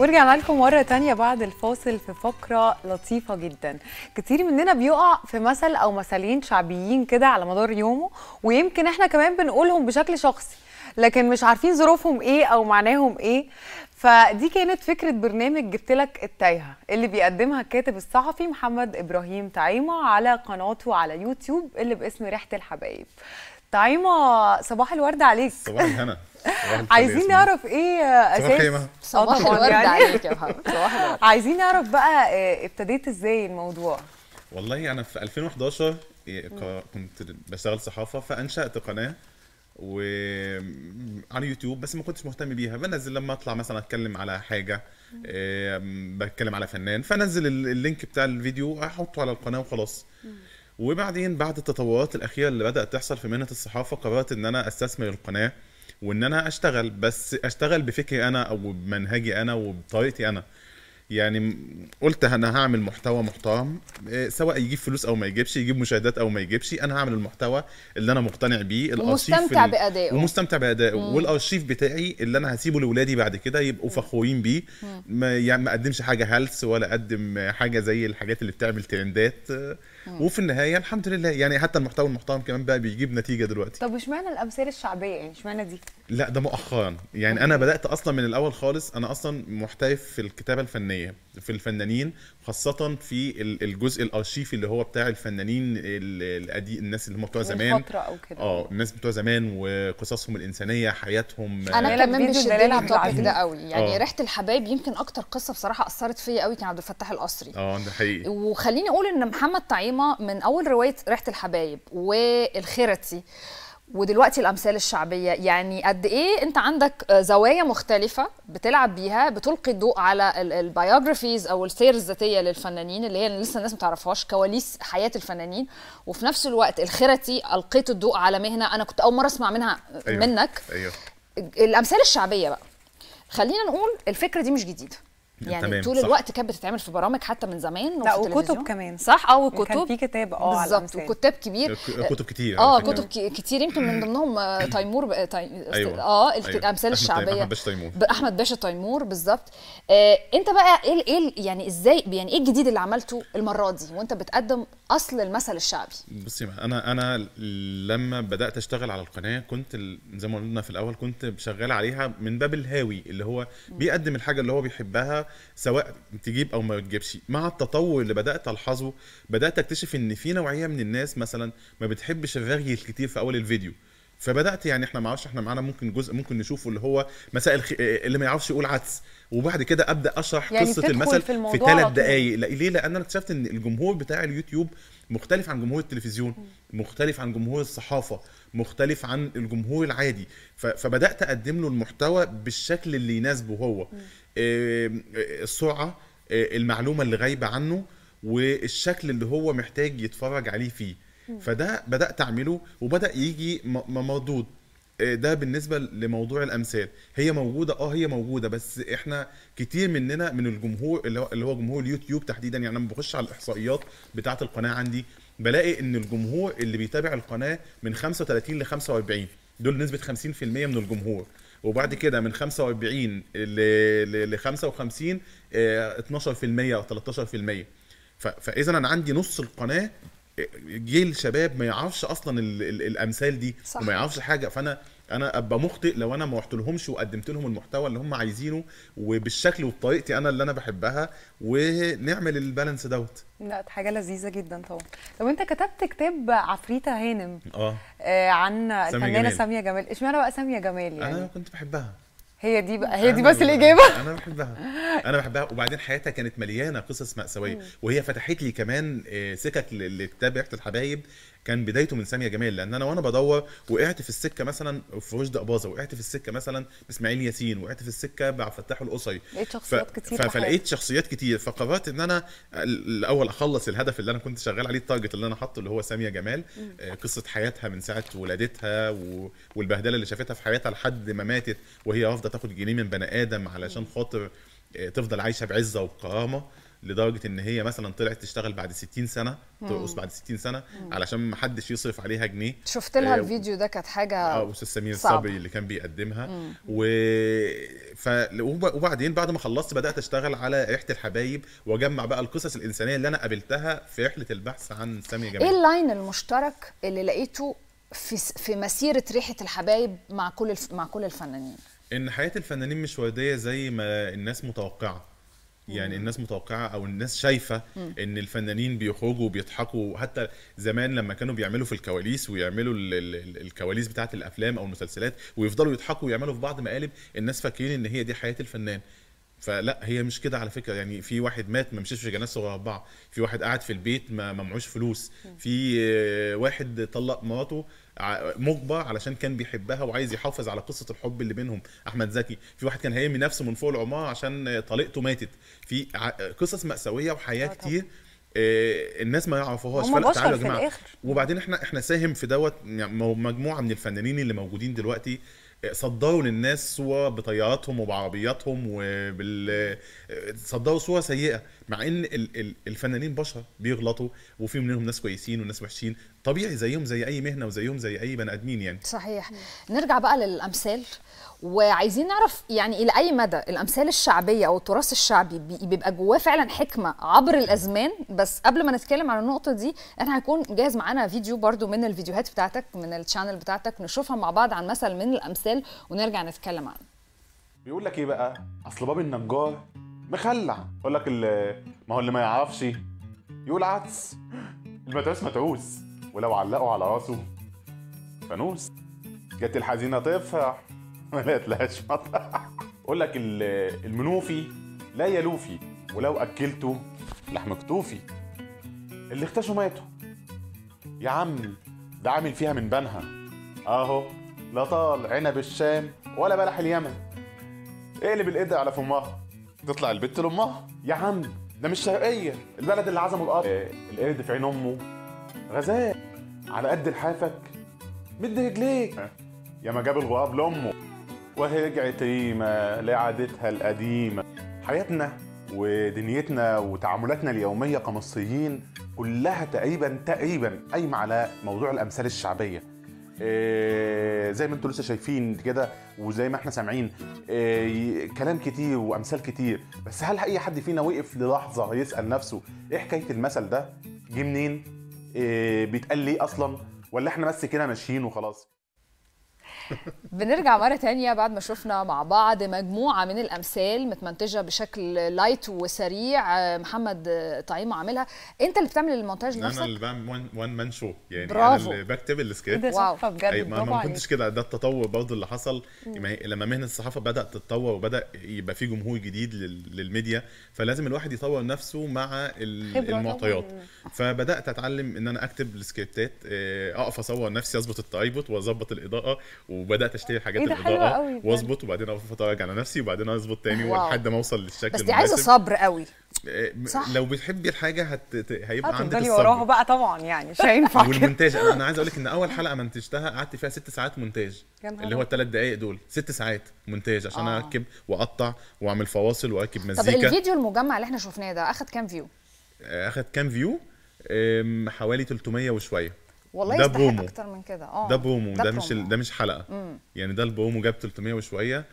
ورجعنا لكم مرة تانية بعد الفاصل في فقرة لطيفة جدا كتير مننا بيقع في مثل أو مثلين شعبيين كده على مدار يومه ويمكن احنا كمان بنقولهم بشكل شخصي لكن مش عارفين ظروفهم ايه او معناهم ايه فدي كانت فكرة برنامج جبت لك التايهة اللي بيقدمها الكاتب الصحفي محمد إبراهيم تعيمة على قناته على يوتيوب اللي باسم ريحة الحبايب تعيمة صباح الورد عليك صباح الهنا عايزين نعرف ايه اساس صباح الورد عليك يا محمد صباح عايزين نعرف بقى آه، ابتديت ازاي الموضوع والله انا في 2011 إيه، كنت بشتغل صحافه فانشات قناه و على يوتيوب بس ما كنتش مهتم بيها بنزل لما اطلع مثلا اتكلم على حاجه بتكلم على فنان فانزل اللينك بتاع الفيديو احطه على القناه وخلاص وبعدين بعد التطورات الاخيره اللي بدات تحصل في مهنه الصحافه قررت ان انا استثمر القناه وان انا اشتغل بس اشتغل بفكري انا او بمنهجي انا وبطريقتي انا يعني قلت انا هعمل محتوى محترم آه، سواء يجيب فلوس او ما يجيبش يجيب مشاهدات او ما يجيبش انا هعمل المحتوى اللي انا مقتنع بيه الارشيف ومستمتع بادائه ومستمتع بادائه والارشيف بتاعي اللي انا هسيبه لاولادي بعد كده يبقوا فخورين بيه ما يعني ما اقدمش حاجه هلس ولا اقدم حاجه زي الحاجات اللي بتعمل ترندات وفي النهايه الحمد لله يعني حتى المحتوى المحترم كمان بقى بيجيب نتيجه دلوقتي طب اشمعنى الامثال الشعبيه يعني اشمعنى دي لا ده مؤخرا يعني انا بدات اصلا من الاول خالص انا اصلا محترف في الكتابه الفنيه في الفنانين خاصة في الجزء الارشيفي اللي هو بتاع الفنانين القديم الناس اللي هم بتوع زمان أو كده. اه الناس بتوع زمان وقصصهم الانسانية حياتهم انا كمان بيشدني التوبيك كده قوي يعني أوه. ريحة الحبايب يمكن اكتر قصة بصراحة اثرت فيا قوي كان عبد الفتاح القصري اه ده حقيقي وخليني اقول ان محمد طعيمة من اول رواية ريحة الحبايب والخيرتي ودلوقتي الامثال الشعبيه يعني قد ايه انت عندك زوايا مختلفه بتلعب بيها بتلقي الضوء على البايوجرافيز او السير الذاتيه للفنانين اللي هي لسه الناس ما تعرفهاش كواليس حياه الفنانين وفي نفس الوقت الخرتي القيت الضوء على مهنه انا كنت اول مره اسمع منها أيوه. منك أيوه. الامثال الشعبيه بقى خلينا نقول الفكره دي مش جديده يعني, يعني تمام. طول صح. الوقت كانت بتتعمل في برامج حتى من زمان لا وكتب كمان صح اه وكتب يعني كان في كتاب اه بالظبط وكتاب كبير كتب كتير اه كتب كتير يمكن من ضمنهم آه، تيمور تايم... أيوة. اه الامثال أيوة. طيب، الشعبيه احمد باشا تيمور احمد باشا تيمور بالظبط آه انت بقى ايه ايه يعني ازاي يعني ايه الجديد اللي عملته المره دي وانت بتقدم اصل المثل الشعبي بصي انا انا لما بدات اشتغل على القناه كنت زي ما قلنا في الاول كنت شغال عليها من باب الهاوي اللي هو بيقدم الحاجه اللي هو بيحبها سواء تجيب او ما تجيبش مع التطور اللي بدات الحظه بدات اكتشف ان في نوعيه من الناس مثلا ما بتحبش الرغي الكتير في اول الفيديو فبدات يعني احنا ما اعرفش احنا معانا ممكن جزء ممكن نشوفه اللي هو مسائل خ... اللي ما يعرفش يقول عدس وبعد كده ابدا اشرح يعني قصه المثل في ثلاث دقائق ليه لان انا اكتشفت ان الجمهور بتاع اليوتيوب مختلف عن جمهور التلفزيون مختلف عن جمهور الصحافه مختلف عن الجمهور العادي فبدات اقدم له المحتوى بالشكل اللي يناسبه هو آه، آه، السرعه آه، المعلومه اللي غايبه عنه والشكل اللي هو محتاج يتفرج عليه فيه فده بدات اعمله وبدا يجي مردود ده بالنسبه لموضوع الامثال هي موجوده اه هي موجوده بس احنا كتير مننا من الجمهور اللي هو جمهور اليوتيوب تحديدا يعني لما بخش على الاحصائيات بتاعه القناه عندي بلاقي ان الجمهور اللي بيتابع القناه من 35 ل 45 دول نسبه 50% من الجمهور وبعد كده من 45 ل 55 12% آه، او 13% فاذا انا عندي نص القناه جيل شباب ما يعرفش اصلا الـ الـ الامثال دي صح. وما يعرفش حاجه فانا انا ابقى مخطئ لو انا ما رحتلهمش وقدمت لهم المحتوى اللي هم عايزينه وبالشكل وبطريقتي انا اللي انا بحبها ونعمل البالانس دوت لا حاجه لذيذه جدا طبعا طب انت كتبت كتاب عفريته هانم اه, آه، عن الفنانه ساميه جمال اشمعنى بقى ساميه جمال يعني انا كنت بحبها هي دي بقى هي دي بس الاجابه انا بحبها انا بحبها وبعدين حياتها كانت مليانه قصص ماساويه وهي فتحت لي كمان آه، سكك لكتاب ريحه الحبايب كان بدايته من ساميه جمال لان انا وانا بدور وقعت في السكه مثلا في رشد اباظه وقعت في السكه مثلا باسماعيل ياسين وقعت في السكه مع فتاح القصري لقيت شخصيات كتير فلقيت شخصيات كتير فقررت ان انا الاول اخلص الهدف اللي انا كنت شغال عليه التارجت اللي انا حاطه اللي هو ساميه جمال مم. آه، قصه حياتها من ساعه ولادتها و... والبهدله اللي شافتها في حياتها لحد ما ماتت وهي رافضه تاخد جنيه من بني ادم علشان خاطر آه، تفضل عايشه بعزه وكرامه لدرجه ان هي مثلا طلعت تشتغل بعد 60 سنه ترقص بعد 60 سنه مم. علشان ما حدش يصرف عليها جنيه شفت لها آه الفيديو ده كانت حاجه اه استاذ سمير صبري اللي كان بيقدمها و ف... وبعدين بعد ما خلصت بدات اشتغل على ريحه الحبايب واجمع بقى القصص الانسانيه اللي انا قابلتها في رحله البحث عن سامي جمال ايه اللاين المشترك اللي لقيته في في مسيره ريحه الحبايب مع كل الف... مع كل الفنانين ان حياه الفنانين مش ورديه زي ما الناس متوقعه يعني الناس متوقعه او الناس شايفه ان الفنانين بيخرجوا وبيضحكوا حتى زمان لما كانوا بيعملوا في الكواليس ويعملوا الكواليس بتاعه الافلام او المسلسلات ويفضلوا يضحكوا ويعملوا في بعض مقالب الناس فاكرين ان هي دي حياه الفنان فلا هي مش كده على فكره يعني في واحد مات ما مشيش في جنازته غير اربعه في واحد قاعد في البيت ما معوش فلوس في آه، واحد طلق مراته مجبر علشان كان بيحبها وعايز يحافظ على قصه الحب اللي بينهم احمد زكي في واحد كان هيرمي نفسه من فوق العماره عشان طليقته ماتت في قصص ماساويه وحياه آه، كتير آه، الناس ما يعرفوهاش فلا تعالوا يا جماعه وبعدين احنا احنا ساهم في دوت يعني مجموعه من الفنانين اللي موجودين دلوقتي صدروا للناس صور بطياراتهم وبعربياتهم وبال صدروا صوره سيئه مع ان الفنانين بشر بيغلطوا وفي منهم ناس كويسين وناس وحشين طبيعي زيهم زي اي مهنه وزيهم زي اي بني ادمين يعني صحيح نرجع بقى للامثال وعايزين نعرف يعني الى اي مدى الامثال الشعبيه او التراث الشعبي بيبقى جواه فعلا حكمه عبر الازمان بس قبل ما نتكلم عن النقطه دي انا هيكون جاهز معانا فيديو برضو من الفيديوهات بتاعتك من الشانل بتاعتك نشوفها مع بعض عن مثل من الامثال ونرجع نتكلم عنه بيقول لك ايه بقى اصل باب النجار مخلع يقول لك ما هو اللي ما يعرفش يقول عدس المدرس متعوس ولو علقوا على راسه فانوس جت الحزينه تفرح ما لقتلهاش مطرح يقول لك المنوفي لا يلوفي ولو اكلته لحم كتوفي اللي اختشوا ماتوا يا عم ده عامل فيها من بنها اهو لا طال عنب الشام ولا بلح اليمن اقلب القدر على فمها تطلع البت لامها يا عم ده مش شرقيه البلد اللي عزمه القطر إيه، القرد في عين امه غزال على قد لحافك مد رجليك يا ما جاب الغراب لامه وهي رجعت ريمه لعادتها القديمه حياتنا ودنيتنا وتعاملاتنا اليوميه كمصريين كلها تقريبا تقريبا قايمه على موضوع الامثال الشعبيه آه، زي ما انتوا لسه شايفين كده وزي ما احنا سامعين آه، كلام كتير وامثال كتير بس هل اي حد فينا وقف للحظه يسال نفسه ايه حكايه المثل ده جه منين آه، بيتقال ليه اصلا ولا احنا بس كده ماشيين وخلاص بنرجع مرة تانية بعد ما شفنا مع بعض مجموعة من الأمثال متمنتجة بشكل لايت وسريع آه، محمد آه، طعيم عاملها أنت اللي بتعمل المونتاج نفسك؟ أنا اللي بعمل وان مان شو يعني برافو. أنا اللي بكتب السكريبت واو بجد أي ما, ما كنتش كده ده التطور برضه اللي حصل لما مهنة الصحافة بدأت تتطور وبدأ يبقى في جمهور جديد للميديا فلازم الواحد يطور نفسه مع المعطيات فبدأت أتعلم إن أنا أكتب السكريبتات آه، أقف أصور نفسي أظبط التايبوت وأظبط الإضاءة و وبدات اشتري حاجات إيه الاضاءه واظبط وبعدين اقف اتفرج على نفسي وبعدين اظبط تاني لحد ما اوصل للشكل بس دي عايزه صبر قوي آه، صح. لو بتحبي الحاجه هت... هيبقى عندك الصبر وراها بقى طبعا يعني مش هينفع والمونتاج انا عايز اقول لك ان اول حلقه منتجتها قعدت فيها ست ساعات مونتاج اللي هو الثلاث دقائق دول ست ساعات مونتاج عشان آه. اركب واقطع واعمل فواصل واركب مزيكا طب الفيديو المجمع اللي احنا شفناه ده اخد كام فيو آه، اخد كام فيو حوالي 300 وشويه والله ده بومو اكتر من كده اه ده برومو ده, ده مش ده مش حلقه مم. يعني ده البرومو جاب 300 وشويه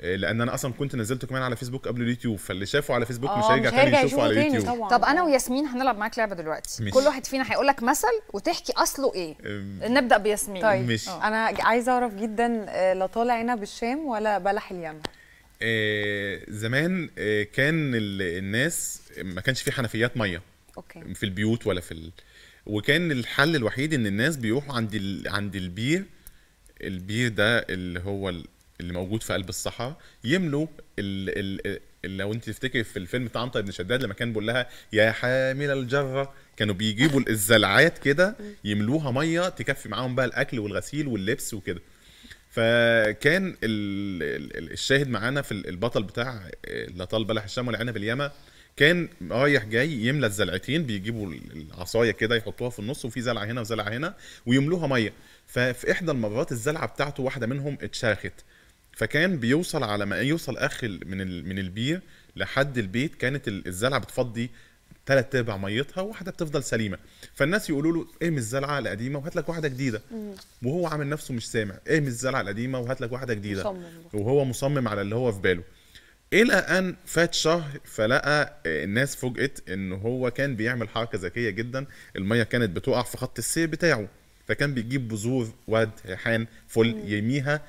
آه، لان انا اصلا كنت نزلته كمان على فيسبوك قبل اليوتيوب فاللي شافه على فيسبوك آه، مش هيرجع تاني يشوفه على اليوتيوب طبعا. طب انا آه. وياسمين هنلعب معاك لعبه دلوقتي مش. كل واحد فينا هيقول لك مثل وتحكي اصله ايه ام... نبدا بياسمين طيب مش. انا عايزه اعرف جدا لا طالع عنب الشام ولا بلح اليمن آه زمان آه كان الناس ما كانش في حنفيات ميه أوكي. في البيوت ولا في ال... وكان الحل الوحيد ان الناس بيروحوا عند ال... عند البير البير ده اللي هو اللي موجود في قلب الصحراء يملوا ال... ال... لو انت تفتكر في الفيلم بتاع عنتر بن شداد لما كان بيقول لها يا حامل الجره كانوا بيجيبوا الزلعات كده يملوها ميه تكفي معاهم بقى الاكل والغسيل واللبس وكده فكان الشاهد معانا في البطل بتاع لا طال بلح الشام والعنب اليمه كان رايح جاي يملى الزلعتين بيجيبوا العصايه كده يحطوها في النص وفي زلعه هنا وزلعه هنا ويملوها ميه ففي احدى المرات الزلعه بتاعته واحده منهم اتشاخت فكان بيوصل على ما يوصل اخ من من البير لحد البيت كانت الزلعه بتفضي ثلاث ارباع ميتها وواحده بتفضل سليمه فالناس يقولوا له اهم الزلعه القديمه وهات لك واحده جديده وهو عامل نفسه مش سامع اهم الزلعه القديمه وهات لك واحده جديده وهو مصمم على اللي هو في باله الى ان فات شهر فلقى الناس فوجئت ان هو كان بيعمل حركه ذكيه جدا الميه كانت بتقع في خط السير بتاعه فكان بيجيب بذور ورد ريحان فل يرميها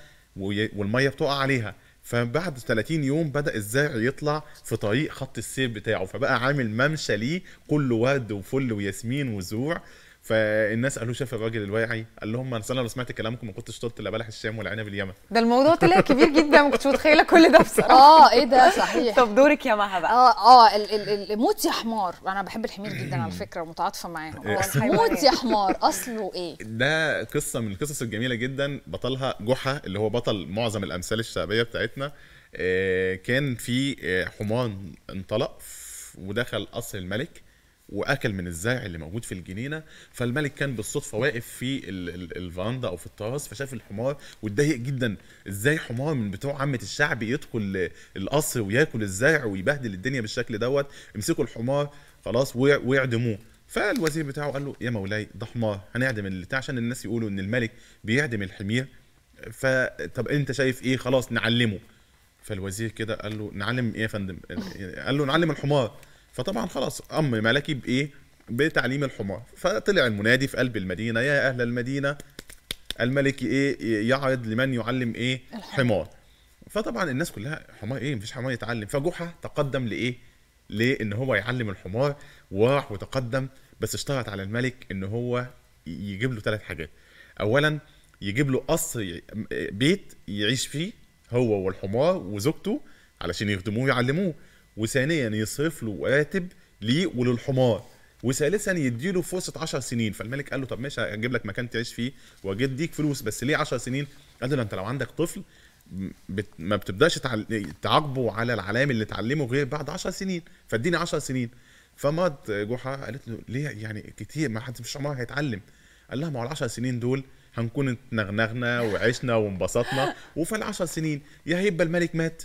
والميه بتقع عليها فبعد 30 يوم بدا الزرع يطلع في طريق خط السير بتاعه فبقى عامل ممشى ليه كله ورد وفل وياسمين وزروع فالناس قالوا شاف الراجل الواعي قال لهم انا لو سمعت كلامكم ما كنتش طلت الا بلح الشام ولا عنب اليمن ده الموضوع طلع كبير جدا ما كنتش متخيله كل ده بصراحه اه ايه ده صحيح طب دورك يا مها بقى اه اه الموت يا حمار انا بحب الحمير جدا على فكره ومتعاطفه معاه الموت إيه. يا حمار اصله ايه ده قصه من القصص الجميله جدا بطلها جحا اللي هو بطل معظم الامثال الشعبيه بتاعتنا آه، كان في آه، حمار انطلق ودخل قصر الملك واكل من الزرع اللي موجود في الجنينه فالملك كان بالصدفه واقف في الفاندا او في الطراز فشاف الحمار واتضايق جدا ازاي حمار من بتوع عامه الشعب يدخل القصر وياكل الزرع ويبهدل الدنيا بالشكل دوت امسكوا الحمار خلاص واعدموه فالوزير بتاعه قال له يا مولاي ده حمار هنعدم اللي عشان الناس يقولوا ان الملك بيعدم الحمير فطب انت شايف ايه خلاص نعلمه فالوزير كده قال له نعلم ايه يا فندم قال له نعلم الحمار فطبعا خلاص أم ملكي بإيه؟ بتعليم الحمار فطلع المنادي في قلب المدينة يا أهل المدينة الملك إيه يعرض لمن يعلم إيه؟ حمار فطبعا الناس كلها حمار إيه؟ مفيش حمار يتعلم فجحا تقدم لإيه؟ لان هو يعلم الحمار وراح وتقدم بس اشترط على الملك ان هو يجيب له ثلاث حاجات اولا يجيب له قصر بيت يعيش فيه هو والحمار وزوجته علشان يخدموه ويعلموه وثانيا يصرف له راتب ليه وللحمار وثالثا يديله فرصه 10 سنين فالملك قال له طب ماشي هجيب لك مكان تعيش فيه واديك فلوس بس ليه 10 سنين قال له انت لو عندك طفل بت... ما بتبداش تعل... تعاقبه على العلامه اللي اتعلمه غير بعد 10 سنين فاديني 10 سنين فمرات جحا قالت له ليه يعني كتير ما حد مش عمره هيتعلم قال لها ما هو ال 10 سنين دول هنكون اتنغنغنا وعشنا وانبسطنا وفي ال 10 سنين يا هيبقى الملك مات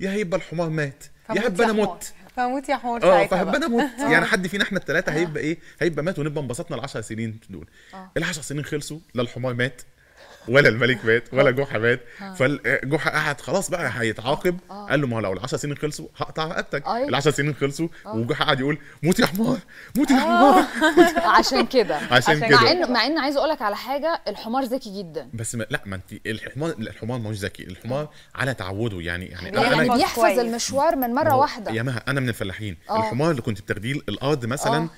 يا هيبقى الحمار مات يا هبه انا مت فهموت يا حمار اه فهبه انا مت يعني حد فينا احنا الثلاثه آه. هيبقى ايه هيبقى مات ونبقى انبسطنا ال 10 سنين دول آه. ال 10 سنين خلصوا لا الحمار مات ولا الملك مات ولا اه. جحا مات اه. فجحا قعد خلاص بقى هيتعاقب اه. قال له ما هو لو ال 10 سنين خلصوا هقطع رقبتك ال 10 سنين خلصوا وجحا قعد يقول موت يا حمار موت يا حمار عشان كده عشان كده مع ان مع ان عايز اقول لك على حاجه الحمار ذكي جدا بس ما لا ما انت الحمار الحمار مش ذكي الحمار على تعوده يعني يعني, يعني أنا بيحفظ المشوار من مره واحده يا مها انا من الفلاحين الحمار اللي كنت بتاخديه الارض مثلا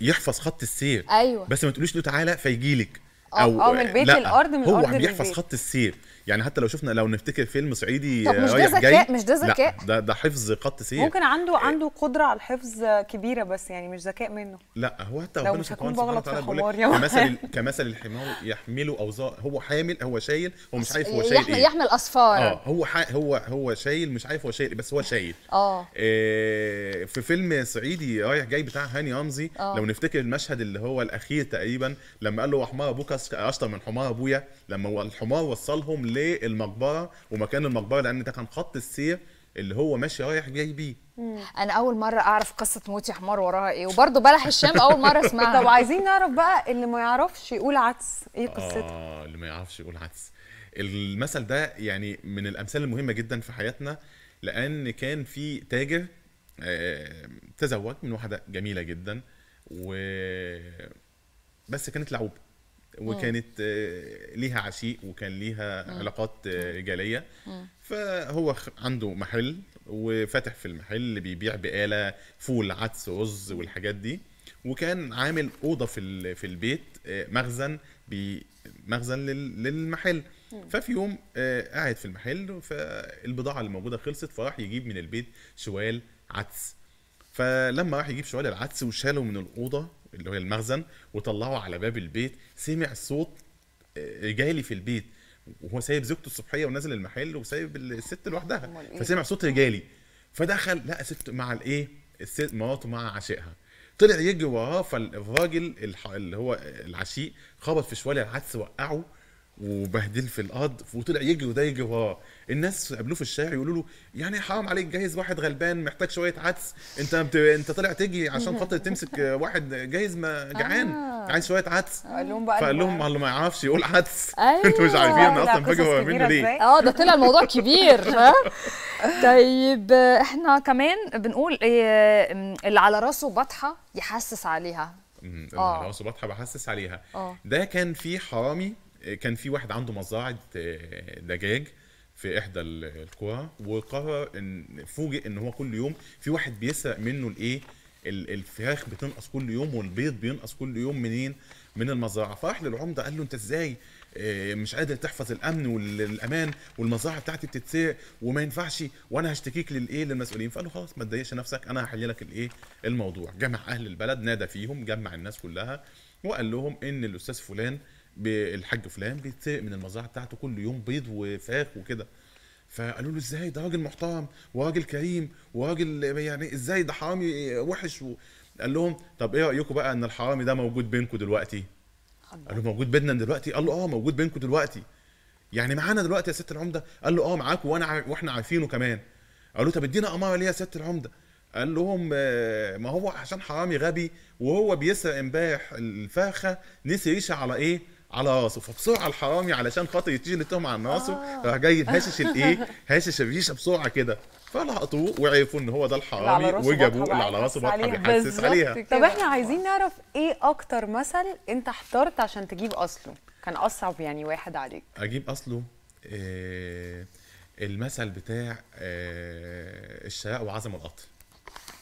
يحفظ خط السير ايوه بس ما تقوليش له تعالى فيجي لك او, أو آه، آه، من بيت لا الارض من هو عم يحفظ خط السير يعني حتى لو شفنا لو نفتكر فيلم صعيدي طب مش ده ذكاء مش ده ذكاء ده ده حفظ قط سير ممكن عنده إيه. عنده قدره على الحفظ كبيره بس يعني مش ذكاء منه لا هو حتى لو مش هكون بغلط في حوار كمثل كمثل الحمار يحمل اوزار هو حامل هو شايل هو مش عارف هو شايل يحمل, إيه. يحمل اصفار اه هو هو هو شايل مش عارف هو شايل إيه، بس هو شايل آه. اه في فيلم صعيدي رايح جاي بتاع هاني رمزي آه. لو نفتكر المشهد اللي هو الاخير تقريبا لما قال له حمار ابوك اشطر من حمار ابويا لما الحمار وصلهم للمقبره ومكان المقبره لان ده كان خط السير اللي هو ماشي رايح جاي بيه انا اول مره اعرف قصه موت يا حمار وراها ايه وبرده بلح الشام اول مره اسمعها طب عايزين نعرف بقى اللي ما يعرفش يقول عدس ايه آه، قصته اه اللي ما يعرفش يقول عدس المثل ده يعني من الامثال المهمه جدا في حياتنا لان كان في تاجر آه، تزوج من واحده جميله جدا و بس كانت لعوبه وكانت آه، ليها عشيق وكان ليها علاقات رجاليه آه، فهو عنده محل وفتح في المحل بيبيع بقاله فول عدس رز والحاجات دي وكان عامل اوضه في في البيت آه، مخزن مخزن للمحل ففي يوم قاعد في المحل فالبضاعه اللي موجوده خلصت فراح يجيب من البيت شوال عدس فلما راح يجيب شوال العدس وشاله من الاوضه اللي هو المخزن وطلعه على باب البيت سمع صوت رجالي آه، في البيت وهو سايب زوجته الصبحيه ونازل المحل وسايب الست لوحدها إيه؟ فسمع صوت رجالي فدخل لقى ست مع الايه الست مراته مع عشيقها طلع يجري وراه فالراجل اللي هو العشيق خبط في شوال العدس وقعه وبهدل في القض وطلع يجري وده يجري وراه الناس قابلوه في الشارع يقولوا له يعني حرام عليك جايز واحد غلبان محتاج شويه عدس انت بت... انت طلع تجي عشان خاطر تمسك واحد جايز ما جعان آه. عايز شويه عدس قال لهم بقى فقال لهم اللي ما يعرفش يقول عدس أيوة. انتوا مش عارفين انا اصلا فجاه منه ليه اه ده طلع الموضوع كبير طيب احنا كمان بنقول إيه اللي على راسه بطحه يحسس عليها اه على راسه بطحه بحسس عليها آه. ده كان في حرامي كان في واحد عنده مزرعه آه، دجاج في احدى القرى وقرر ان فوجئ ان هو كل يوم في واحد بيسرق منه الايه الفراخ بتنقص كل يوم والبيض بينقص كل يوم منين من المزرعه فراح للعمده قال له انت ازاي آه، مش قادر تحفظ الامن والامان والمزرعه بتاعتي بتتسرق وما ينفعش وانا هشتكيك للايه للمسؤولين فقال له خلاص ما تضايقش نفسك انا هحل لك الايه الموضوع جمع اهل البلد نادى فيهم جمع الناس كلها وقال لهم ان الاستاذ فلان الحاج فلان بيتسرق من المزرعه بتاعته كل يوم بيض وفراخ وكده فقالوا له ازاي ده راجل محترم وراجل كريم وراجل يعني ازاي ده حرامي وحش قال لهم طب ايه رايكم بقى ان الحرامي ده موجود بينكم دلوقتي قالوا موجود بيننا دلوقتي قال له اه موجود بينكم دلوقتي يعني معانا دلوقتي يا ست العمده قال له اه معاك وانا واحنا عارفينه كمان قالوا طب ادينا اماره ليه يا ست العمده قال لهم آه، ما هو عشان حرامي غبي وهو بيسرق امبارح الفاخه نسي ريشه على ايه على راسه فبسرعه الحرامي علشان خاطر يتيجي التهمه على راسه آه. راح جاي هاشش الايه هاشش الريشه بسرعه كده فلقطوه وعرفوا ان هو ده الحرامي وجابوه اللي على راسه واضحه بيحسس عليها طب احنا عايزين نعرف ايه اكتر مثل انت احترت عشان تجيب اصله كان اصعب يعني واحد عليك اجيب اصله إيه المثل بتاع إيه الشراء وعزم القطر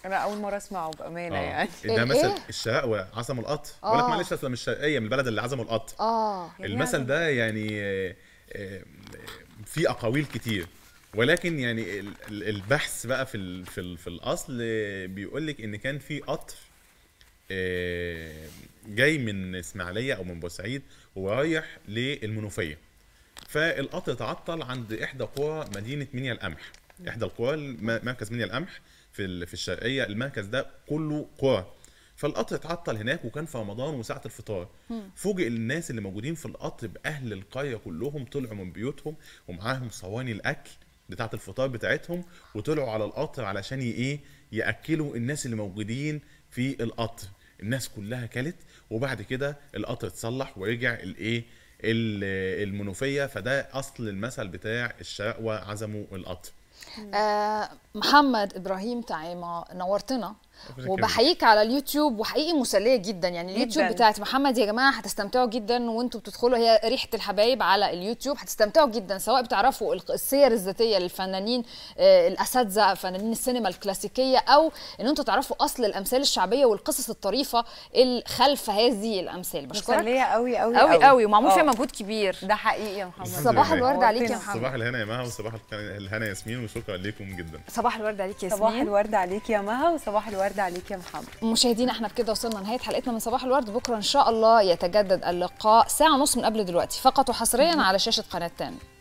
انا اول مره اسمعه بامانه آه. يعني إيه، ده إيه؟ مثل إيه؟ الشقاوه عزموا القط آه. بقول لك معلش اصل مش شقيه من البلد اللي عزموا القط اه يعني المثل ده يعني آه، آه، في اقاويل كتير ولكن يعني البحث بقى في الـ في الـ في الاصل بيقول لك ان كان في قطر آه، جاي من اسماعيليه او من بورسعيد ورايح للمنوفيه فالقطر تعطل عند احدى قرى مدينه منيا القمح احدى القرى مركز منيا القمح في في الشرقيه المركز ده كله قرى فالقطر اتعطل هناك وكان في رمضان وساعه الفطار فوجئ الناس اللي موجودين في القطر باهل القريه كلهم طلعوا من بيوتهم ومعاهم صواني الاكل بتاعه الفطار بتاعتهم وطلعوا على القطر علشان ايه ياكلوا الناس اللي موجودين في القطر الناس كلها كلت وبعد كده القطر اتصلح ورجع الايه المنوفيه فده اصل المثل بتاع الشقوه عزموا القطر آه محمد ابراهيم تعيمه نورتنا وبحييك على اليوتيوب وحقيقي مسليه جدا يعني اليوتيوب جداً. بتاعت محمد يا جماعه هتستمتعوا جدا وانتم بتدخلوا هي ريحه الحبايب على اليوتيوب هتستمتعوا جدا سواء بتعرفوا السير الذاتيه للفنانين آه، الاساتذه فنانين السينما الكلاسيكيه او ان انتم تعرفوا اصل الامثال الشعبيه والقصص الطريفه اللي خلف هذه الامثال بشكرك مسليه قوي قوي قوي قوي ومعمول فيها آه. مجهود كبير ده حقيقي يا محمد صباح الورد عليك يا محمد صباح الهنا يا مها وصباح الهنا ياسمين وشكرا لكم جدا صباح صباح الورد عليك يا صباح الورد عليك يا مها وصباح الورد عليك يا محمد مشاهدينا احنا بكده وصلنا لنهايه حلقتنا من صباح الورد بكره ان شاء الله يتجدد اللقاء ساعه ونص من قبل دلوقتي فقط وحصريا على شاشه قناه تام